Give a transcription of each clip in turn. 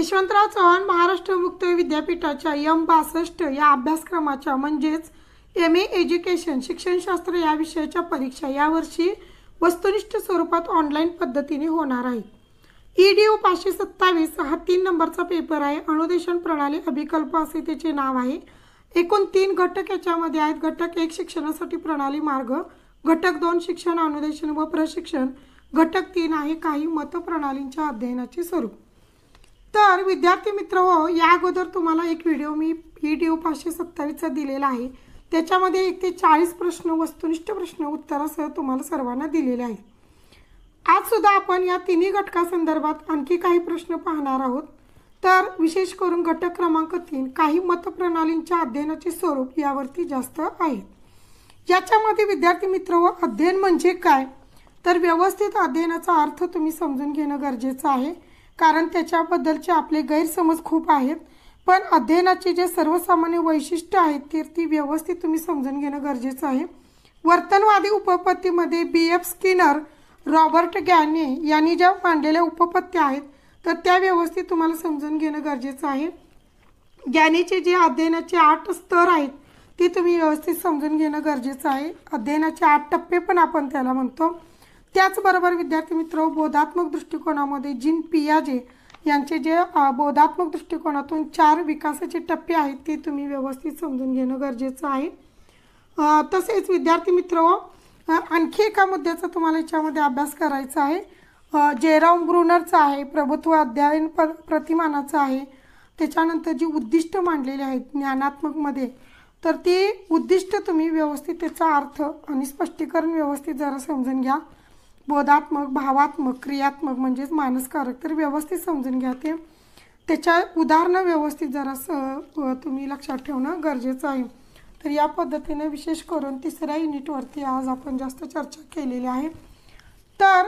यशवंतराव चव्हाण महाराष्ट्र मुक्त विद्यापीठाच्या यम बासष्ट या अभ्यासक्रमाच्या म्हणजेच एम ए एज्युकेशन शिक्षणशास्त्र या विषयाच्या परीक्षा यावर्षी वस्तुनिष्ठ स्वरूपात ऑनलाईन पद्धतीने होणार आहे ई e डी पाचशे सत्तावीस हा तीन नंबरचा पेपर आहे अनुदेशन प्रणाली अभिकल्प असे त्याचे नाव आहे एकूण तीन घटक याच्यामध्ये आहेत घटक एक शिक्षणासाठी प्रणाली मार्ग घटक दोन शिक्षण अनुदेशन व प्रशिक्षण घटक तीन आहे काही मतप्रणालींच्या अध्ययनाचे स्वरूप तर विद्यार्थी मित्र हो या अगोदर तुम्हाला एक व्हिडिओ मी ई डी ओ पाचशे सत्तावीसचा दिलेला आहे त्याच्यामध्ये एक ते चाळीस प्रश्न वस्तुनिष्ठ प्रश्न उत्तरासह तुम्हाला सर्वांना दिलेले आहे आज सुद्धा आपण या तिन्ही घटकासंदर्भात आणखी काही प्रश्न पाहणार आहोत तर विशेष करून घटक क्रमांक तीन काही मतप्रणालींच्या अध्ययनाचे स्वरूप यावरती जास्त आहे याच्यामध्ये विद्यार्थी मित्र व हो, अध्ययन म्हणजे काय तर व्यवस्थित अध्ययनाचा अर्थ तुम्ही समजून घेणं गरजेचं आहे कारण त्याच्याबद्दलचे आपले गैरसमज खूप आहेत पण अध्ययनाचे जे सर्वसामान्य वैशिष्ट्य आहेत ते ती व्यवस्थित तुम्ही समजून घेणं गरजेचं आहे वर्तनवादी उपपत्तीमध्ये B F Skinner Robert Gagne यांनी ज्या मांडलेल्या उपपत्त्या आहेत तर त्या व्यवस्थित तुम्हाला समजून घेणं गरजेचं आहे गॅनेचे जे अध्ययनाचे आठ स्तर आहेत ते तुम्ही व्यवस्थित समजून घेणं गरजेचं आहे अध्ययनाचे आठ टप्पे पण आपण त्याला म्हणतो त्याचबरोबर विद्यार्थी मित्र बोधात्मक दृष्टिकोनामध्ये जिन पियाजे यांचे जे बोधात्मक दृष्टिकोनातून चार विकासाचे टप्पे आहेत ते तुम्ही व्यवस्थित समजून घेणं गरजेचं आहे तसेच विद्यार्थी मित्र आणखी एका मुद्द्याचा तुम्हाला याच्यामध्ये अभ्यास करायचा आहे जेराम ब्रुनरचा आहे प्रभुत्व अध्ययन प्र प्रतिमानाचा आहे त्याच्यानंतर जी उद्दिष्ट मांडलेली आहेत ज्ञानात्मकमध्ये तर ती उद्दिष्ट तुम्ही व्यवस्थित त्याचा अर्थ आणि स्पष्टीकरण व्यवस्थित जरा समजून घ्या बोधात्मक भावात्मक क्रियात्मक म्हणजेच मानसकारक तर व्यवस्थित समजून घ्या ते त्याच्या उदाहरणं व्यवस्थित जरास तुम्ही लक्षात ठेवणं गरजेचं आहे तर या पद्धतीने विशेष करून तिसऱ्या युनिटवरती आज आपण जास्त चर्चा केलेली आहे तर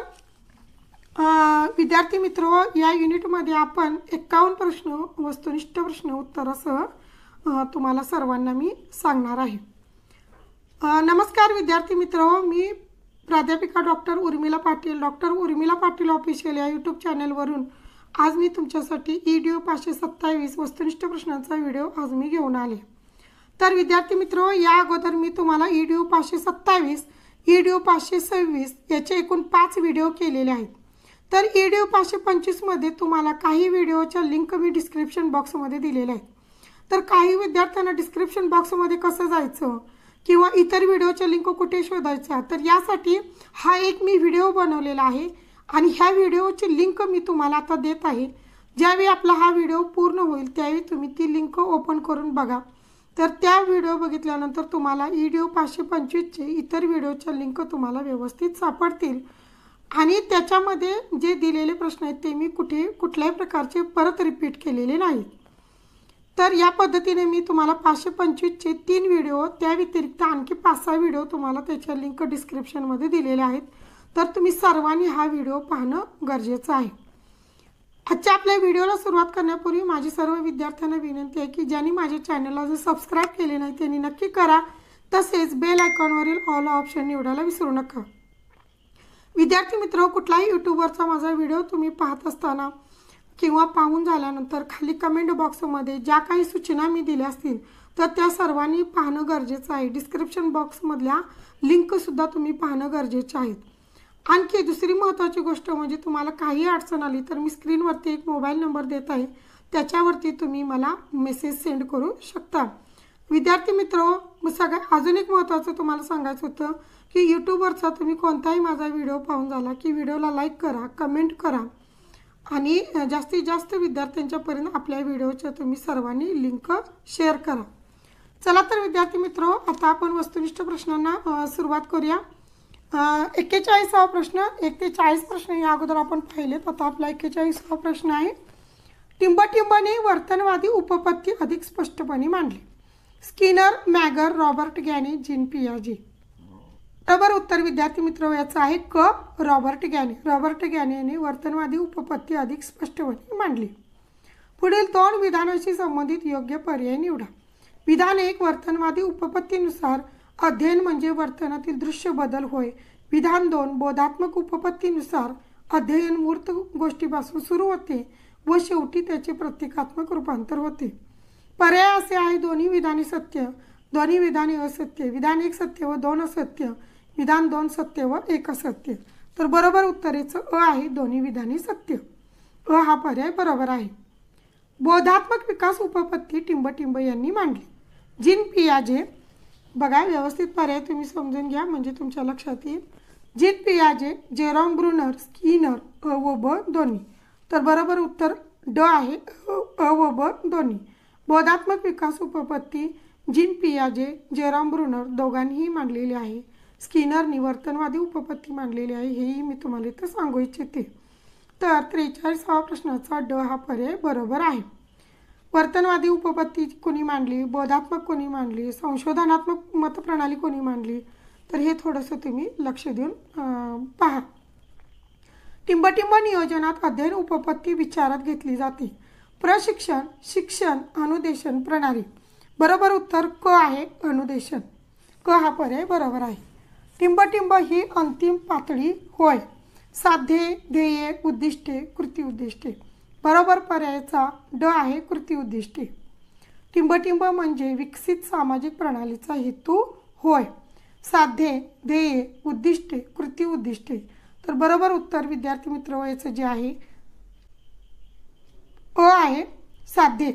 विद्यार्थी मित्र या युनिटमध्ये आपण एक्कावन्न प्रश्न वस्तुनिष्ठ प्रश्न उत्तरासह तुम्हाला सर्वांना मी सांगणार आहे नमस्कार विद्यार्थी मित्र मी प्राध्यापिका doctor Urmila Patil doctor Urmila Patil official या यूट्यूब चॅनलवरून आज मी तुमच्यासाठी ई डी ओ पाचशे सत्तावीस वस्तुनिष्ठ प्रश्नांचा व्हिडिओ आज मी घेऊन आले तर विद्यार्थी मित्र या अगोदर मी तुम्हाला ई डी ओ पाचशे सत्तावीस ई डी ओ पाचशे सव्वीस याचे एकूण पाच व्हिडिओ केलेले आहेत तर ई डी ओ पाचशे पंचवीसमध्ये तुम्हाला काही व्हिडिओच्या लिंक मी डिस्क्रिप्शन बॉक्समध्ये दिलेल्या आहेत तर काही विद्यार्थ्यांना डिस्क्रिप्शन बॉक्समध्ये कसं जायचं किंवा इतर व्हिडिओच्या लिंक कुठे शोधायचा तर यासाठी हा एक मी व्हिडिओ बनवलेला आहे आणि ह्या व्हिडिओची लिंक मी तुम्हाला आता देत आहे ज्यावेळी आपला हा व्हिडिओ पूर्ण होईल त्यावेळी तुम्ही ती लिंक ओपन करून बघा तर त्या व्हिडिओ बघितल्यानंतर तुम्हाला ई डी ओ पाचशे पंचवीसचे इतर व्हिडिओच्या लिंक तुम्हाला व्यवस्थित सापडतील आणि त्याच्यामध्ये जे दिलेले प्रश्न आहेत ते मी कुठे कुठल्याही प्रकारचे परत रिपीट केलेले नाहीत तर या पद्धतीने मी तुम्हाला पाचशे पंचवीसचे तीन व्हिडिओ त्या व्यतिरिक्त आणखी पाच सहा व्हिडिओ तुम्हाला त्याच्या लिंक डिस्क्रिप्शनमध्ये दिलेले आहेत तर तुम्ही सर्वांनी हा व्हिडिओ पाहणं गरजेचं आहे आजच्या आपल्या व्हिडिओला सुरुवात करण्यापूर्वी माझी सर्व विद्यार्थ्यांना विनंती आहे की ज्यांनी माझ्या चॅनलला जर सबस्क्राईब केले नाही त्यांनी नक्की करा तसेच बेल आयकॉनवरील ऑल ऑप्शन निवडायला विसरू नका विद्यार्थी मित्र कुठलाही यूट्यूबवरचा माझा व्हिडिओ तुम्ही पाहत असताना किंवा पाहून झाल्यानंतर खाली कमेंट बॉक्समध्ये ज्या काही सूचना मी दिल्या असतील तर त्या सर्वांनी पाहणं गरजेचं आहे डिस्क्रिप्शन बॉक्समधल्या लिंकसुद्धा तुम्ही पाहणं गरजेचे आहेत आणखी दुसरी महत्त्वाची गोष्ट म्हणजे तुम्हाला काही अडचण आली तर मी स्क्रीनवरती एक मोबाईल नंबर देत आहे त्याच्यावरती तुम्ही मला मेसेज सेंड करू शकता विद्यार्थी मित्र सगळ्या अजून एक महत्त्वाचं तुम्हाला सांगायचं होतं की यूट्यूबवरचा तुम्ही कोणताही माझा व्हिडिओ पाहून झाला की व्हिडिओला लाईक करा कमेंट करा आणि जास्तीत जास्त विद्यार्थ्यांच्यापर्यंत आपल्या व्हिडिओच्या तुम्ही सर्वांनी लिंक शेअर करा चला तर विद्यार्थी मित्र आता आपण वस्तुनिष्ठ प्रश्नांना सुरुवात करूया एक्केचाळीसावा प्रश्न एक ते चाळीस प्रश्न या अगोदर आपण पाहिलेत आता आपला एक्केचाळीसावा प्रश्न आहे टिंबटिंबने वर्तनवादी उपपत्ती अधिक स्पष्टपणे मांडली स्किनर मॅगर रॉबर्ट गॅनी जिन पियाजी बरोबर उत्तर विद्यार्थी मित्र याचं आहे क रॉबर्ट गॅने रॉबर्ट गॅने यांनी वर्तनवादी उपपत्ती अधिक स्पष्टपणे मांडली पुढील दोन विधानाशी संबंधित योग्य पर्याय निवडा विधान एक वर्तनवादी उपपत्तीनुसार अध्ययन म्हणजे वर्तनातील दृश्य बदल होय विधान दोन बोधात्मक उपपत्तीनुसार अध्ययन मूर्त गोष्टीपासून सुरू होते व शेवटी त्याचे प्रत्येकात्मक रूपांतर होते पर्याय असे आहे दोन्ही विधाने सत्य दोन्ही विधाने असत्य विधान एक सत्य व दोन असत्य विधान दोन सत्य व एक असत्य तर बरोबर उत्तरेचं अ आहे दोन्ही विधाने सत्य अ हा पर्याय बरोबर आहे बोधात्मक विकास उपपत्ती टिंबटिंब यांनी मांडली जिन पियाजे बघा व्यवस्थित पर्याय तुम्ही समजून घ्या म्हणजे तुमच्या लक्षात येईल जिन पियाजे जेरॉम ब्रुनर स्कीनर अ व ब दोन्ही तर बरोबर उत्तर ड आहे अ व ब दोन्ही बोधात्मक विकास उपपत्ती जिन पियाजे जेराम ब्रुनर दोघांनीही मांडलेले आहे स्किनरनी वर्तनवादी उपपत्ती मांडलेली आहे हेही मी तुम्हाला इथं सांगू इच्छिते तर त्रेचाळीसावा प्रश्नाचा ड हा पर्याय बरोबर आहे वर्तनवादी उपपत्ती कोणी मांडली बोधात्मक कोणी मांडली संशोधनात्मक मतप्रणाली कोणी मांडली तर हे थोडंसं तुम्ही लक्ष देऊन पहा टिंबटिंब नियोजनात अध्ययन उपपत्ती विचारात घेतली जाते प्रशिक्षण शिक्षण अनुदेशन प्रणाली बरोबर उत्तर क आहे अनुदेशन क हा पर्याय बरोबर आहे टिंबटिंब ही अंतिम पातळी होय साध्य ध्येय उद्दिष्टे कृती उद्दिष्टे बरोबर पर्यायाचा ड आहे कृती उद्दिष्टे टिंबटिंब म्हणजे विकसित सामाजिक प्रणालीचा हेतू होय साध्ये ध्येय उद्दिष्टे कृती उद्दिष्टे तर बरोबर उत्तर विद्यार्थी मित्र वयाचं जे आहे अ आहे साध्य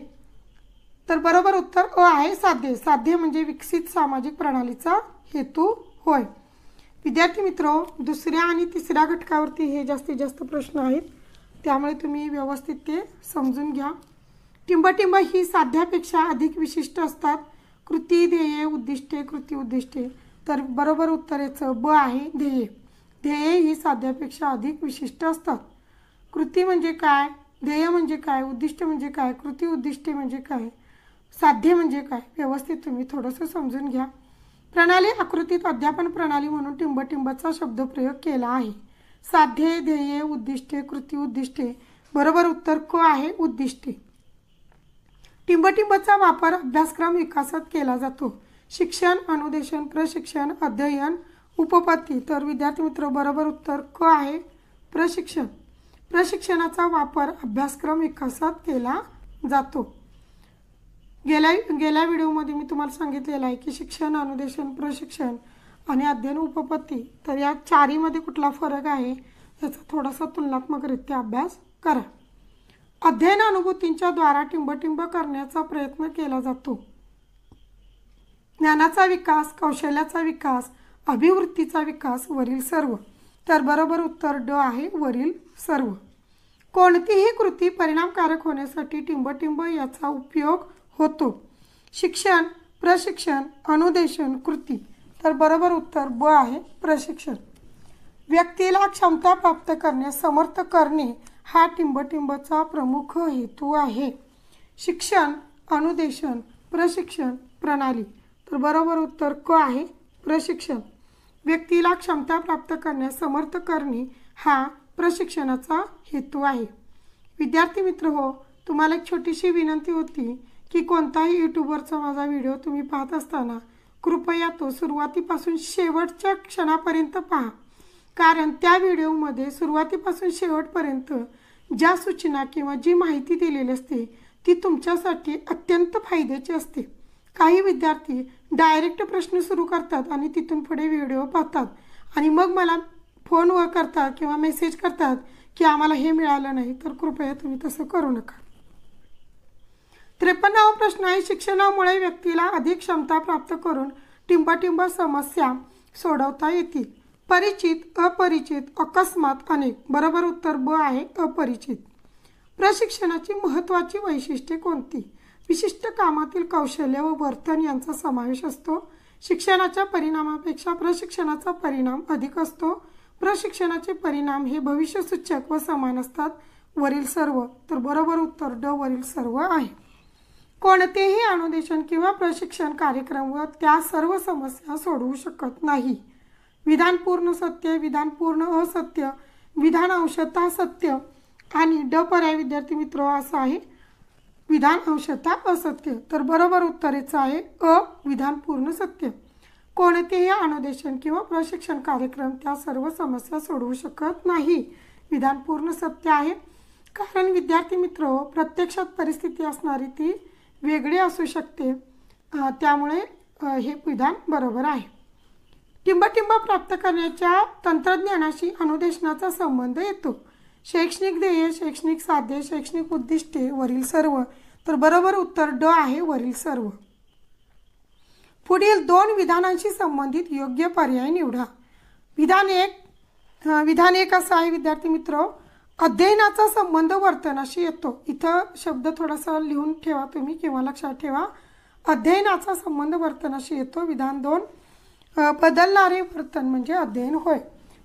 तर बरोबर उत्तर अ आहे साध्य साध्य म्हणजे विकसित सामाजिक प्रणालीचा हेतू होय विद्यार्थी मित्रो दुसऱ्या आणि तिसऱ्या घटकावरती हे जास्तीत जास्त प्रश्न आहेत त्यामुळे तुम्ही व्यवस्थित ते समजून घ्या टिंबटिंब ही साध्यापेक्षा अधिक विशिष्ट असतात कृती ध्येये उद्दिष्टे कृती उद्दिष्टे तर बरोबर उत्तर याचं ब आहे ध्येये ध्येये ही साध्यापेक्षा अधिक विशिष्ट असतात कृती म्हणजे काय ध्येय म्हणजे काय उद्दिष्ट म्हणजे काय कृती उद्दिष्टे म्हणजे काय साध्य म्हणजे काय व्यवस्थित तुम्ही थोडंसं समजून घ्या प्रणाली आकृतीत अध्यापन प्रणाली म्हणून टिंबटिंबचा शब्दप्रयोग केला आहे साध्य ध्येय उद्दिष्टे कृती उद्दिष्टे बरोबर उत्तर क आहे उद्दिष्टे टिंबटिंबचा वापर अभ्यासक्रम विकासात केला जातो शिक्षण अनुदेशन प्रशिक्षण अध्ययन उपपत्ती तर विद्यार्थी मित्र बरोबर उत्तर क आहे प्रशिक्षण प्रशिक्षणाचा वापर अभ्यासक्रम विकासात केला जातो गेल्या गेल्या व्हिडिओमध्ये मी तुम्हाला सांगितलेलं आहे की शिक्षण अनुदेशन प्रशिक्षण आणि अध्ययन उपपत्ती तर या चारीमध्ये कुठला फरक आहे याचा थोडासा तुलनात्मकरित्या अभ्यास करा अध्ययन अनुभूतींच्या द्वारा टिंबटिंब करण्याचा प्रयत्न केला जातो ज्ञानाचा विकास कौशल्याचा विकास अभिवृत्तीचा विकास वरील सर्व तर बरोबर उत्तर ड आहे वरील सर्व कोणतीही कृती परिणामकारक होण्यासाठी टिंबटिंब याचा उपयोग होतो शिक्षण प्रशिक्षण अनुदेशन कृती तर बरोबर उत्तर ब आहे प्रशिक्षण व्यक्तीला क्षमता प्राप्त करण्यास समर्थ करणे हा टिंबटिंबचा प्रमुख हेतू आहे शिक्षण अनुदेशन प्रशिक्षण प्रणाली तर बरोबर उत्तर क आहे प्रशिक्षण व्यक्तीला क्षमता प्राप्त करण्यास समर्थ करणे हा प्रशिक्षणाचा हेतू आहे विद्यार्थी मित्र हो तुम्हाला एक छोटीशी विनंती होती की कोणताही यूट्यूबरचा माझा व्हिडिओ तुम्ही पाहत असताना कृपया तो सुरुवातीपासून शेवटच्या क्षणापर्यंत पहा कारण त्या व्हिडिओमध्ये सुरुवातीपासून शेवटपर्यंत ज्या सूचना किंवा जी माहिती दिलेली असते ती तुमच्यासाठी अत्यंत फायद्याची असते काही विद्यार्थी डायरेक्ट प्रश्न सुरू करतात आणि तिथून पुढे व्हिडिओ पाहतात आणि मग मला फोनवर करतात किंवा मेसेज करतात की आम्हाला हे मिळालं नाही तर कृपया तुम्ही तसं करू नका त्रेपन्नावा प्रश्न आहे शिक्षणामुळे व्यक्तीला अधिक क्षमता प्राप्त करून टिंबाटिंब समस्या सोडवता येतील परिचित अपरिचित अकस्मात अनेक बरोबर उत्तर ब आहे अपरिचित प्रशिक्षणाची महत्त्वाची वैशिष्ट्ये कोणती विशिष्ट कामातील कौशल्य व वर्तन यांचा समावेश असतो शिक्षणाच्या परिणामापेक्षा प्रशिक्षणाचा परिणाम अधिक असतो प्रशिक्षणाचे परिणाम हे भविष्यसूचक व समान असतात वरील सर्व तर बरोबर उत्तर ड वरील सर्व आहे कोणतेही अनुदेशन किंवा प्रशिक्षण कार्यक्रम व त्या सर्व समस्या सोडवू शकत नाही विधान पूर्ण सत्य विधान पूर्ण असत्य विधान अंशता सत्य आणि ड पर्याय विद्यार्थी मित्र असं आहे विधान अंशता असत्य तर बरोबर उत्तरेचं आहे अ विधान पूर्ण सत्य कोणतेही अनुदेशन किंवा प्रशिक्षण कार्यक्रम त्या सर्व समस्या सोडवू शकत नाही विधान पूर्ण सत्य आहे कारण विद्यार्थी मित्र प्रत्यक्षात परिस्थिती असणारी ती वेगळे असू शकते त्यामुळे हे विधान बरोबर आहे टिंबटिंब प्राप्त करण्याच्या तंत्रज्ञानाशी अनुदेशनाचा संबंध येतो शैक्षणिक ध्येय शैक्षणिक साध्य शैक्षणिक उद्दिष्टे वरील सर्व तर बरोबर उत्तर ड आहे वरील सर्व पुढील दोन विधानांशी संबंधित योग्य पर्याय निवडा विधान एक विधान एक असं आहे विद्यार्थी मित्र अध्ययनाचा संबंध वर्तनाशी येतो इथं शब्द थोडासा लिहून ठेवा तुम्ही किंवा लक्षात ठेवा अध्ययनाचा संबंध वर्तनाशी येतो विधान दोन बदलणारे वर्तन म्हणजे अध्ययन होय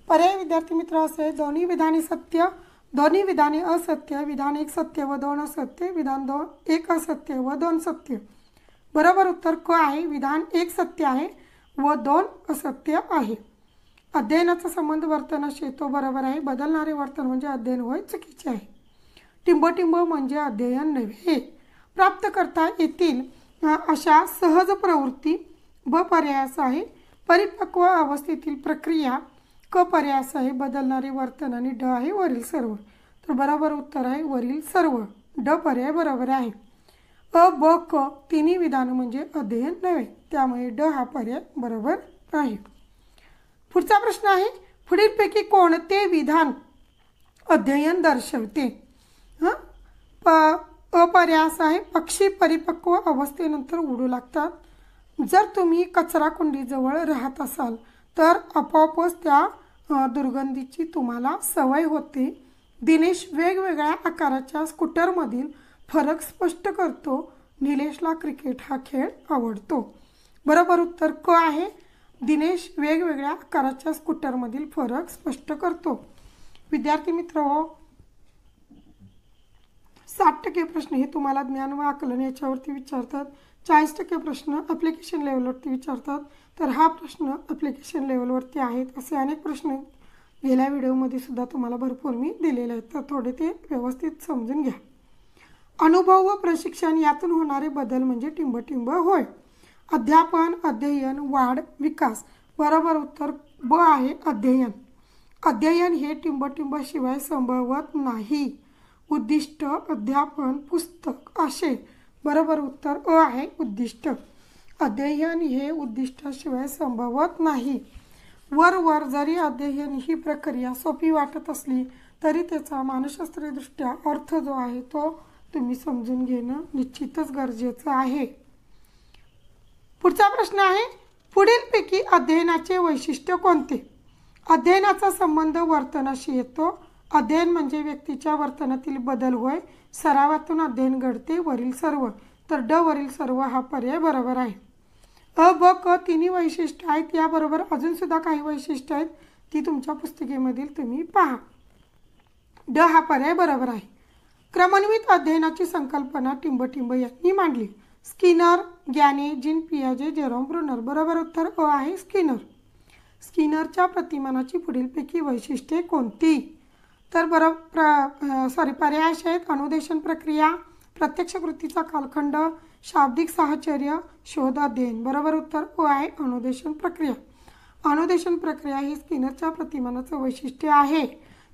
पर्याय विद्यार्थी मित्र असे दोन्ही विधाने सत्य दोन्ही विधाने असत्य विधान एक सत्य व दोन असत्य विधान दोन एक असत्य व दोन सत्य बरोबर उत्तर क आहे विधान एक सत्य आहे व दोन असत्य आहे अध्ययनाचा संबंध वर्तनाशी येतो बरोबर आहे बदलणारे वर्तन म्हणजे अध्ययन होय चुकीचे आहे टिंबटिंब म्हणजे अध्ययन नव्हे प्राप्त करता येतील अशा सहज प्रवृत्ती ब पर्यास आहे परिपक्व अवस्थेतील प्रक्रिया क पर्यास आहे बदलणारे वर्तन आणि ड आहे वरील सर्व तर बरोबर उत्तर आहे वरील सर्व ड पर्याय बरोबर आहे अ ब क तिन्ही विधान म्हणजे अध्ययन नव्हे त्यामुळे ड हा पर्याय बरोबर आहे पुढचा प्रश्न आहे पुढीलपैकी कोणते विधान अध्ययन दर्शवते हां प अपर्यास आहे पक्षी परिपक्व अवस्थेनंतर उडू लागतात जर तुम्ही कचराकुंडीजवळ राहत असाल तर आपोआपच त्या दुर्गंधीची तुम्हाला सवय होते दिनेश वेगवेगळ्या आकाराच्या स्कूटरमधील फरक स्पष्ट करतो निलेशला क्रिकेट हा खेळ आवडतो बरोबर उत्तर क आहे दिनेश वेगवेगळ्या आकाराच्या स्कूटरमधील फरक स्पष्ट करतो विद्यार्थी मित्र हो साठ टक्के प्रश्न हे तुम्हाला ज्ञान व आकलन याच्यावरती विचारतात चाळीस टक्के प्रश्न अप्लिकेशन लेवलवरती विचारतात तर हा प्रश्न अप्लिकेशन लेवलवरती आहेत असे अनेक प्रश्न गेल्या व्हिडिओमध्ये सुद्धा तुम्हाला भरपूर मी दिलेले आहेत तर थोडे ते व्यवस्थित समजून घ्या अनुभव व प्रशिक्षण यातून होणारे बदल म्हणजे टिंबटिंब होय अध्यापन अध्ययन वाढ विकास बरोबर उत्तर ब आहे अध्ययन अध्ययन हे टिंबटिंबशिवाय संभवत नाही उद्दिष्ट अध्यापन पुस्तक असे बरोबर उत्तर अ आहे उद्दिष्ट अध्ययन हे उद्दिष्टाशिवाय संभवत नाही वर वर जरी अध्ययन ही प्रक्रिया सोपी वाटत असली तरी त्याचा मानसशास्त्रीयदृष्ट्या अर्थ जो आहे तो तुम्ही समजून घेणं निश्चितच गरजेचं आहे पुढचा प्रश्न आहे पुढीलपैकी अध्ययनाचे वैशिष्ट्य कोणते अध्ययनाचा संबंध वर्तनाशी येतो अध्ययन म्हणजे व्यक्तीच्या वर्तनातील बदल होय सरावातून अध्ययन घडते वरील सर्व तर ड वरील सर्व हा पर्याय बरोबर आहे अ ब क तिन्ही वैशिष्ट्य आहेत याबरोबर अजूनसुद्धा काही वैशिष्ट्य आहेत ती तुमच्या पुस्तिकेमधील तुम्ही पहा ड हा पर्याय बरोबर आहे क्रमन्वित अध्ययनाची संकल्पना टिंबटिंब यांनी मांडली स्किनर गॅने जिन पियाजे जेरोम ब्रुनर बरोबर उत्तर अ आहे स्किनर स्किनरच्या प्रतिमानाची पुढीलपैकी वैशिष्ट्ये कोणती तर बरोबर प्र सॉरी पर्याय आहेत अनुदेशन प्रक्रिया प्रत्यक्ष कृतीचा कालखंड शाब्दिक साहचर्य शोध अध्ययन बरोबर उत्तर ओ आहे अनुदेशन प्रक्रिया अनुदेशन प्रक्रिया ही स्किनरच्या प्रतिमानाचं वैशिष्ट्य आहे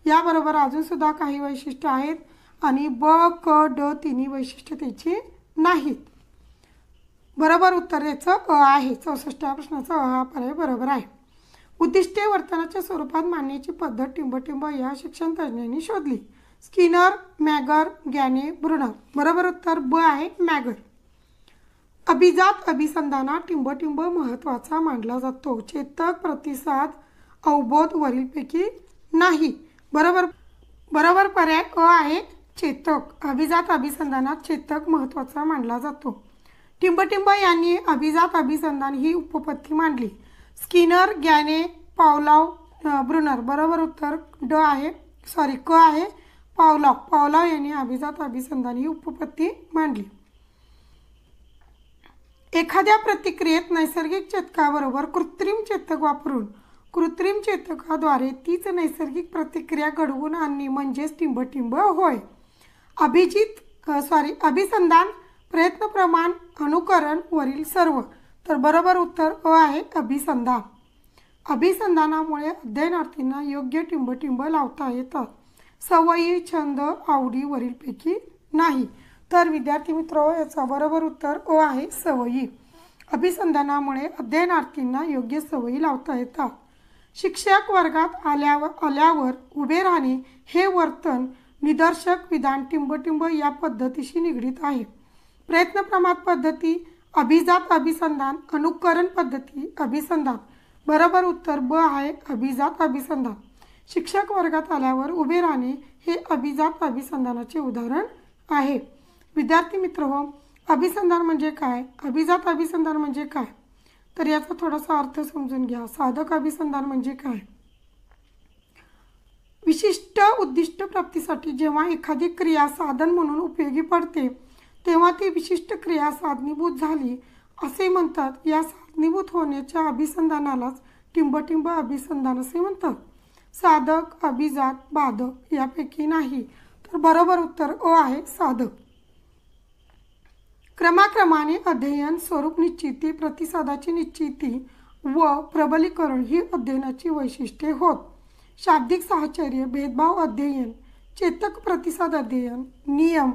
याबरोबर अजूनसुद्धा काही वैशिष्ट्य आहेत आणि ब क ड तिन्ही वैशिष्ट्य त्याची नाहीत बरोबर उत्तर याचं अ आहे चौसष्टव्या प्रश्नाचं अ हा पर्याय बरोबर आहे उद्दिष्टे वर्तनाच्या स्वरूपात मानण्याची पद्धत टिंबटिंब या शिक्षण तज्ज्ञांनी शोधली स्किनर मॅगर गॅने ब्रुनर बरोबर उत्तर ब आहे मॅगर अभिजात अभिसंधानात टिंबटिंब महत्त्वाचा मानला जातो चेतक प्रतिसाद अवबोध वरीलपैकी नाही बरोबर बरोबर पर्याय अ आहे चेतक अभिजात अभिसंधानात चेतक महत्त्वाचा मानला जातो टिंबटिंब यांनी अभिजात अभिसंधान ही उपपत्ती मांडली स्किनर गॅने पावलाव ब्रुनर बरोबर उत्तर ड आहे सॉरी क आहे पावलाव पावलाव यांनी अभिजात अभिसंधान ही उपपत्ती मांडली एखाद्या प्रतिक्रियेत नैसर्गिक चेतकाबरोबर कृत्रिम चेतक वापरून कृत्रिम चेतकाद्वारे तीच नैसर्गिक प्रतिक्रिया घडवून आणणे म्हणजेच टिंबटिंब होय अभिजित सॉरी अभिसंधान प्रयत्न प्रमाण अनुकरण वरील सर्व तर बरोबर उत्तर अ आहे अभिसंधान अभिसंधानामुळे अध्ययनार्थींना योग्य टिंबटिंब लावता येतात सवयी छंद आवडी वरीलपैकी नाही तर विद्यार्थी मित्र याचा बरोबर उत्तर अ आहे सवयी अभिसंधानामुळे अध्ययनार्थींना योग्य सवयी लावता येतात शिक्षक वर्गात आल्यावर आल्यावर उभे राहणे हे वर्तन निदर्शक विधान टिंबटिंब या पद्धतीशी निगडीत आहे प्रयत्न प्रमाद पद्धती अभिजात अभिसंधान अनुकरण पद्धती अभिसंधान बरोबर उत्तर ब आहे अभिजात अभिसंधान शिक्षक वर्गात आल्यावर उभे राहणे हे अभिजात अभिसंधानाचे उदाहरण आहे विद्यार्थी मित्र हो अभिसंधान म्हणजे काय अभिजात अभिसंधान म्हणजे काय तर याचा थोडासा अर्थ समजून घ्या साधक अभिसंधान म्हणजे काय विशिष्ट उद्दिष्ट प्राप्तीसाठी जेव्हा एखादी क्रिया साधन म्हणून उपयोगी पडते तेव्हा ती विशिष्ट क्रिया साधनीभूत झाली असे म्हणतात या साधनीभूत होण्याच्या अभिसंधानालाच टिंबटिंब अभिसंधान असे म्हणतात साधक अभिजात बाधक यापैकी नाही तर बरोबर उत्तर अ आहे साधक क्रमाक्रमाने अध्ययन स्वरूप निश्चिती प्रतिसादाची निश्चिती व प्रबलीकरण ही अध्ययनाची वैशिष्ट्ये होत शाब्दिक साहचर्य भेदभाव अध्ययन चेतक प्रतिसाद अध्ययन नियम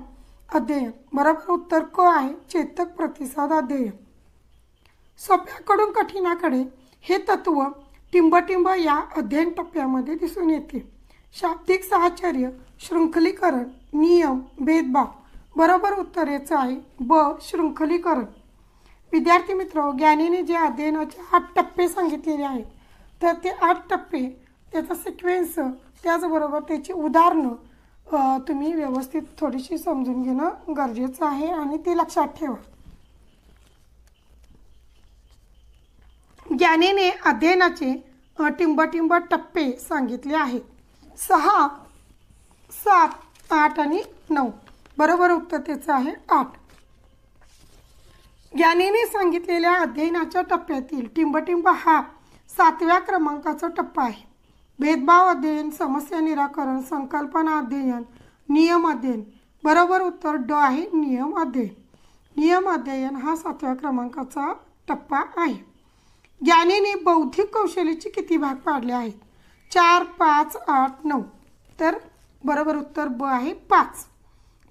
अध्यय बरोबर उत्तर क आहे चेतक प्रतिसाद अध्यय सोप्याकडून कठीणाकडे हे तत्व टिंबटिंब या अध्ययन टप्प्यामध्ये दिसून येते शाब्दिक साहचर्य शृंखलीकरण नियम भेदभाव बरोबर उत्तर याचं आहे ब शृंखलीकरण विद्यार्थी मित्र ज्ञानीने जे अध्ययनाचे आठ टप्पे सांगितलेले आहेत तर ते आठ टप्पे त्याचा सिक्वेन्स त्याचबरोबर त्याची उदाहरणं तुम्ही व्यवस्थित थोडीशी समजून घेणं गरजेचं आहे आणि ते लक्षात ठेवा ज्ञानेने अध्ययनाचे टिंबटिंब टप्पे सांगितले आहेत सहा सात आठ आणि नऊ बरोबर उत्तर त्याचं आहे आठ ज्ञानेने सांगितलेल्या अध्ययनाच्या टप्प्यातील टिंबटिंब हा सातव्या क्रमांकाचा टप्पा आहे भेदभाव अध्ययन समस्या निराकरण संकल्पना अध्ययन नियम अध्ययन बरोबर उत्तर ड आहे नियम अध्ययन नियम अध्ययन हा सातव्या क्रमांकाचा टप्पा आहे ज्ञानीने बौद्धिक कौशल्याचे किती भाग पाडले आहेत चार पाच आठ नऊ तर बरोबर उत्तर ब आहे पाच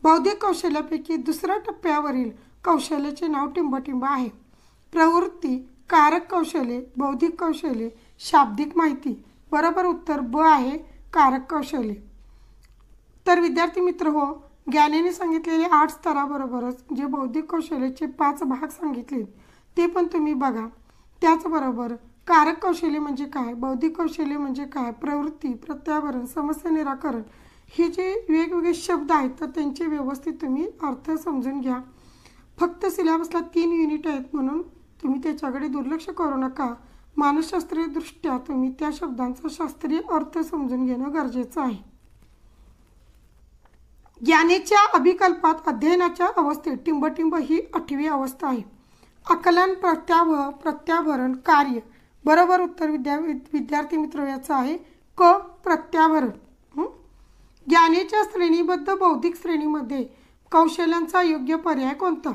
बौद्धिक कौशल्यापैकी दुसऱ्या टप्प्यावरील कौशल्याचे नाव टिंबटिंब आहे प्रवृत्ती कारक कौशल्य बौद्धिक कौशल्य शाब्दिक माहिती बरोबर उत्तर ब आहे कारक कौशल्य तर विद्यार्थी मित्र हो ज्ञानेने सांगितलेले आठ स्तराबरोबरच जे बौद्धिक कौशल्याचे पाच भाग सांगितले ते पण तुम्ही बघा त्याचबरोबर कारक कौशल्य म्हणजे काय बौद्धिक कौशल्य म्हणजे काय प्रवृत्ती प्रत्यावरण समस्या निराकरण हे जे वेगवेगळे शब्द आहेत तर त्यांचे व्यवस्थित तुम्ही अर्थ समजून घ्या फक्त सिलेबसला तीन युनिट आहेत म्हणून तुम्ही त्याच्याकडे दुर्लक्ष करू नका मानसशास्त्रीयदृष्ट्या तुम्ही त्या शब्दांचा शास्त्रीय अर्थ समजून घेणं गरजेचं आहे ज्ञानेच्या अभिकल्पात अध्ययनाच्या अवस्थेत टिंबटिंब ही आठवी अवस्था आहे आकलन प्रत्याव प्रत्यावरण कार्य बरोबर उत्तर विद्या विद्यार्थी मित्र याचं आहे क प्रत्यावरण ज्ञानेच्या श्रेणीबद्ध बौद्धिक श्रेणीमध्ये कौशल्यांचा योग्य पर्याय कोणता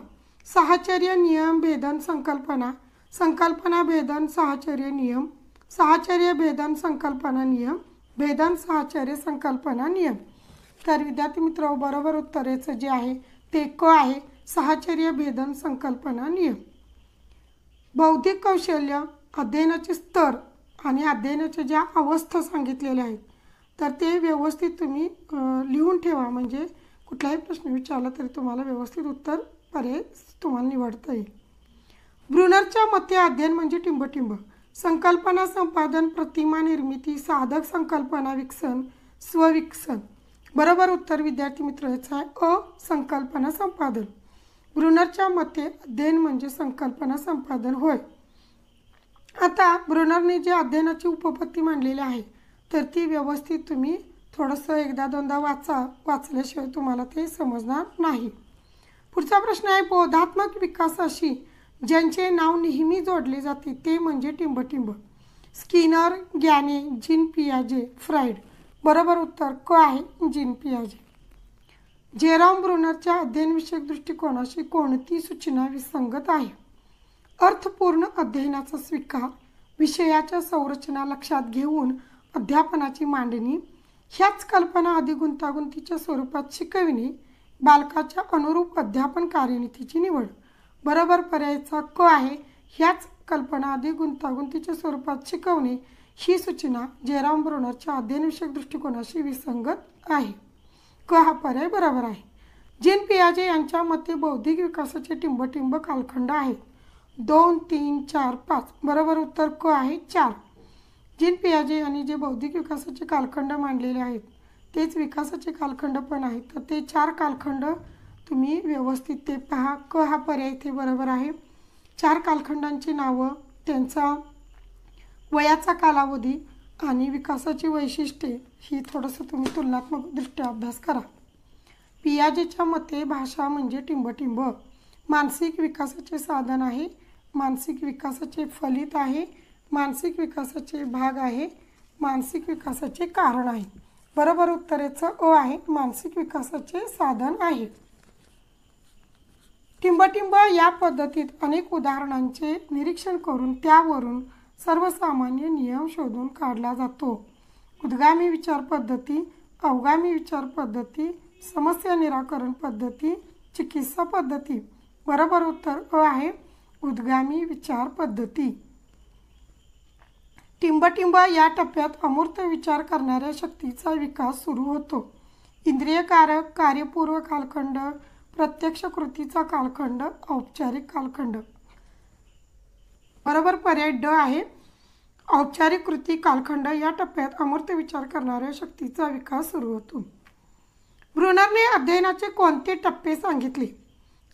साहचर्य नियम भेदन संकल्पना संकल्पना भेदन साहचर्य नियम साहचर्य भेदन संकल्पना नियम भेदन साहचर्य संकल्पना नियम तर विद्यार्थी मित्र बरोबर उत्तरेचं जे आहे ते क आहे साहचर्य भेदन संकल्पना नियम बौद्धिक कौशल्य अध्ययनाचे स्तर आणि अध्ययनाच्या ज्या अवस्था सांगितलेल्या आहेत तर ते व्यवस्थित तुम्ही लिहून ठेवा म्हणजे कुठलाही प्रश्न विचारला तरी तुम्हाला व्यवस्थित उत्तर पर्याय तुम्हाला निवडता येईल ब्रुनरच्या मते अध्ययन म्हणजे टिंबटिंब संकल्पना संपादन प्रतिमा निर्मिती साधक संकल्पना विकसन स्वविकसन बरोबर उत्तर विद्यार्थी मित्र याचं आहे अ संकल्पना संपादन ब्रुनरच्या मते अध्ययन म्हणजे संकल्पना संपादन होय आता ब्रुनरने जे अध्ययनाची उपपत्ती मांडलेली आहे तर ती व्यवस्थित तुम्ही थोडंसं एकदा दोनदा वाचा वाचल्याशिवाय तुम्हाला ते समजणार नाही पुढचा प्रश्न आहे बोधात्मक विकासाशी ज्यांचे नाव नेहमी जोडले जाते ते म्हणजे टिंबटिंब स्किनर ग्याने जिन पियाजे फ्राईड बरोबर उत्तर क आहे जिन पियाजे जेराम ब्रुनरच्या अध्ययनविषयक दृष्टिकोनाशी कोणती सूचना विसंगत आहे अर्थपूर्ण अध्ययनाचा स्वीकार विषयाच्या संरचना लक्षात घेऊन अध्यापनाची मांडणी ह्याच कल्पना अधिक गुंतागुंतीच्या स्वरूपात शिकविणे बालकाच्या अनुरूप अध्यापन कार्यनीतीची निवड बरोबर पर्यायचा क आहे ह्याच कल्पना अधिक गुंतागुंतीच्या स्वरूपात शिकवणे ही सूचना जयराम ब्रोनरच्या अध्ययनविषयक दृष्टिकोनाशी विसंगत आहे क हा पर्याय बरोबर आहे जिन पियाजे यांच्या मते बौद्धिक विकासाचे टिंबटिंब कालखंड आहेत दोन तीन चार पाच बरोबर उत्तर क आहे चार जिन पियाजे यांनी जे बौद्धिक विकासाचे कालखंड मांडलेले आहेत तेच विकासाचे कालखंड पण आहेत तर ते चार कालखंड तुम्ही व्यवस्थित ते पहा क हा पर्याय इथे बरोबर आहे चार कालखंडांची नावं त्यांचा वयाचा कालावधी आणि विकासाची वैशिष्ट्ये ही थोडंसं तुम्ही तुलनात्मकदृष्ट्या अभ्यास करा पियाजेच्या मते भाषा म्हणजे टिंबटिंब मानसिक विकासाचे साधन आहे मानसिक विकासाचे फलित आहे मानसिक विकासाचे भाग आहे मानसिक विकासाचे कारण आहे बरोबर उत्तरेचं अ आहे मानसिक विकासाचे साधन आहे टिंबटिंब या पद्धतीत अनेक उदाहरणांचे निरीक्षण करून त्यावरून सर्वसामान्य नियम शोधून काढला जातो उद्गामी विचार पद्धती अवगामी विचार पद्धती समस्या निराकरण पद्धती चिकित्सा पद्धती बरोबर उत्तर अ आहे उद्गामी विचार पद्धती टिंबटिंब या टप्प्यात अमूर्त विचार करणाऱ्या शक्तीचा विकास सुरू होतो इंद्रियकारक कार्यपूर्व कालखंड प्रत्यक्ष कृतीचा कालखंड औपचारिक कालखंड बरोबर पर्याय ड आहे औपचारिक कृती कालखंड या टप्प्यात अमूर्त विचार करणाऱ्या शक्तीचा विकास सुरू होतो ब्रुनरने अध्ययनाचे कोणते टप्पे सांगितले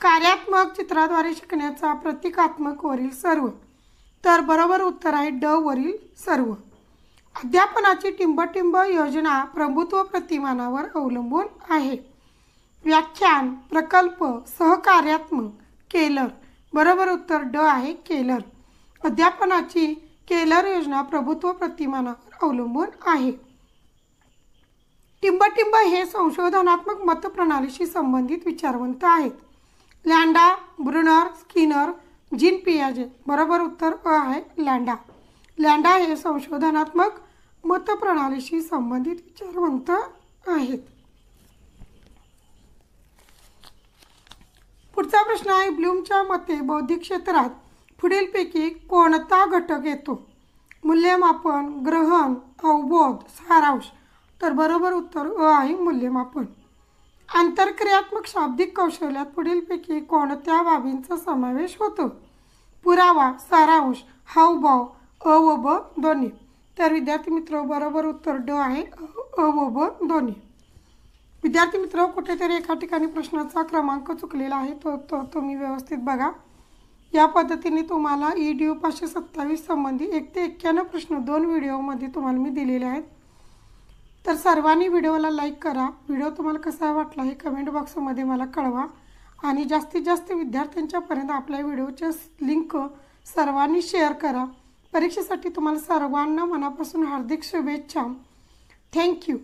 कार्यात्मक चित्राद्वारे शिकण्याचा प्रतिकात्मक वरील सर्व तर बरोबर उत्तर आहे ड वरील सर्व अध्यापनाची टिंबटिंब योजना प्रभुत्व प्रतिमानावर अवलंबून आहे व्याख्यान प्रकल्प सहकार्यात्मक केलर बरोबर उत्तर ड आहे केलर अध्यापनाची केलर योजना प्रभुत्व प्रतिमानावर अवलंबून आहे टिंबटिंब हे संशोधनात्मक मतप्रणालीशी संबंधित विचारवंत आहेत लँडा ब्रुनर स्किनर जिन पियाजे बरोबर उत्तर अ आहे लँडा लँडा हे संशोधनात्मक मतप्रणालीशी संबंधित विचारवंत आहेत पुढचा प्रश्न आहे ब्लूमच्या मते बौद्धिक क्षेत्रात पुढीलपैकी कोणता घटक येतो मूल्यमापन ग्रहण अवबोध सारांश तर बरोबर उत्तर अ आहे मूल्यमापन आंतरक्रियात्मक शाब्दिक कौशल्यात पुढीलपैकी कोणत्या बाबींचा समावेश होतो पुरावा सारांश हावभाव अ व ब दोन्ही तर विद्यार्थी मित्र बरोबर उत्तर ड आहे अ व ब दोन्ही विद्यार्थी मित्र कुठेतरी एका ठिकाणी प्रश्नाचा क्रमांक चुकलेला आहे तो तो तुम्ही व्यवस्थित बघा या पद्धतीने तुम्हाला ई डी यू पाचशे सत्तावीस संबंधी एक ते एक्क्याण्णव प्रश्न दोन व्हिडिओमध्ये तुम्हाला मी दिलेले आहेत तर सर्वांनी व्हिडिओला लाईक करा व्हिडिओ तुम्हाला कसा वाटला हे कमेंट बॉक्समध्ये मला कळवा आणि जास्तीत जास्त विद्यार्थ्यांच्यापर्यंत आपल्या व्हिडिओच्या लिंक सर्वांनी शेअर करा परीक्षेसाठी तुम्हाला सर्वांना मनापासून हार्दिक शुभेच्छा थँक्यू